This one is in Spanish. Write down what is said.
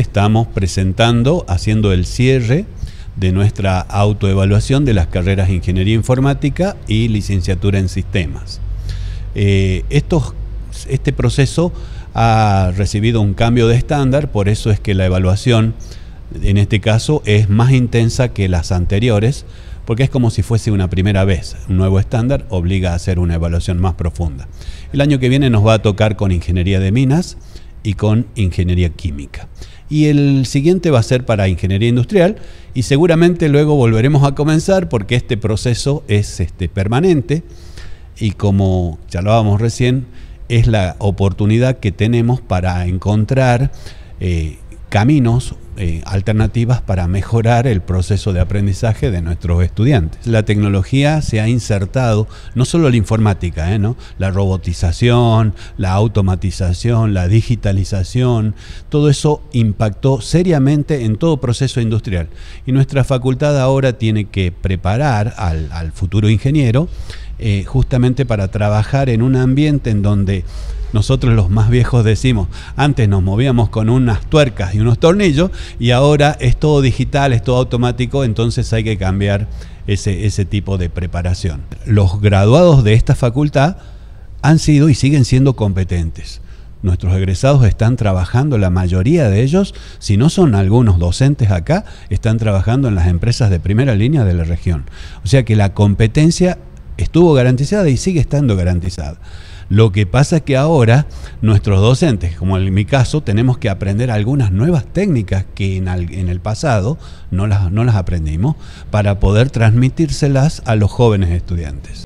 estamos presentando, haciendo el cierre de nuestra autoevaluación de las carreras de Ingeniería Informática y Licenciatura en Sistemas. Eh, este proceso ha recibido un cambio de estándar, por eso es que la evaluación en este caso es más intensa que las anteriores, porque es como si fuese una primera vez. Un nuevo estándar obliga a hacer una evaluación más profunda. El año que viene nos va a tocar con Ingeniería de Minas, y con ingeniería química. Y el siguiente va a ser para ingeniería industrial y seguramente luego volveremos a comenzar porque este proceso es este, permanente y como ya lo hablábamos recién, es la oportunidad que tenemos para encontrar eh, caminos, eh, alternativas para mejorar el proceso de aprendizaje de nuestros estudiantes. La tecnología se ha insertado, no solo la informática, eh, la robotización, la automatización, la digitalización, todo eso impactó seriamente en todo proceso industrial. Y nuestra facultad ahora tiene que preparar al futuro ingeniero eh, justamente para trabajar en un ambiente en donde nosotros los más viejos decimos, antes nos movíamos con unas tuercas y unos tornillos y ahora es todo digital, es todo automático, entonces hay que cambiar ese, ese tipo de preparación. Los graduados de esta facultad han sido y siguen siendo competentes. Nuestros egresados están trabajando, la mayoría de ellos, si no son algunos docentes acá, están trabajando en las empresas de primera línea de la región. O sea que la competencia estuvo garantizada y sigue estando garantizada. Lo que pasa es que ahora nuestros docentes, como en mi caso, tenemos que aprender algunas nuevas técnicas que en, el pasado no las, aprendimos para poder transmitírselas a los jóvenes estudiantes.